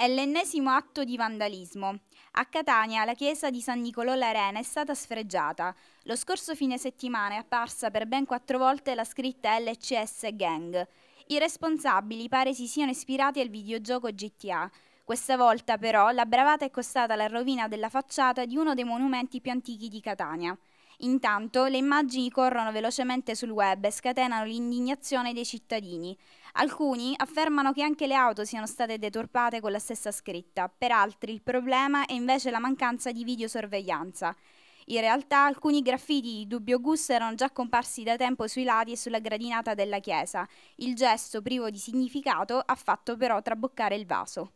È l'ennesimo atto di vandalismo. A Catania la chiesa di San Nicolò l'Arena è stata sfregiata. Lo scorso fine settimana è apparsa per ben quattro volte la scritta LCS Gang. I responsabili pare si siano ispirati al videogioco GTA. Questa volta però la bravata è costata la rovina della facciata di uno dei monumenti più antichi di Catania. Intanto le immagini corrono velocemente sul web e scatenano l'indignazione dei cittadini. Alcuni affermano che anche le auto siano state deturpate con la stessa scritta, per altri il problema è invece la mancanza di videosorveglianza. In realtà alcuni graffiti di dubbio gusto erano già comparsi da tempo sui lati e sulla gradinata della chiesa. Il gesto, privo di significato, ha fatto però traboccare il vaso.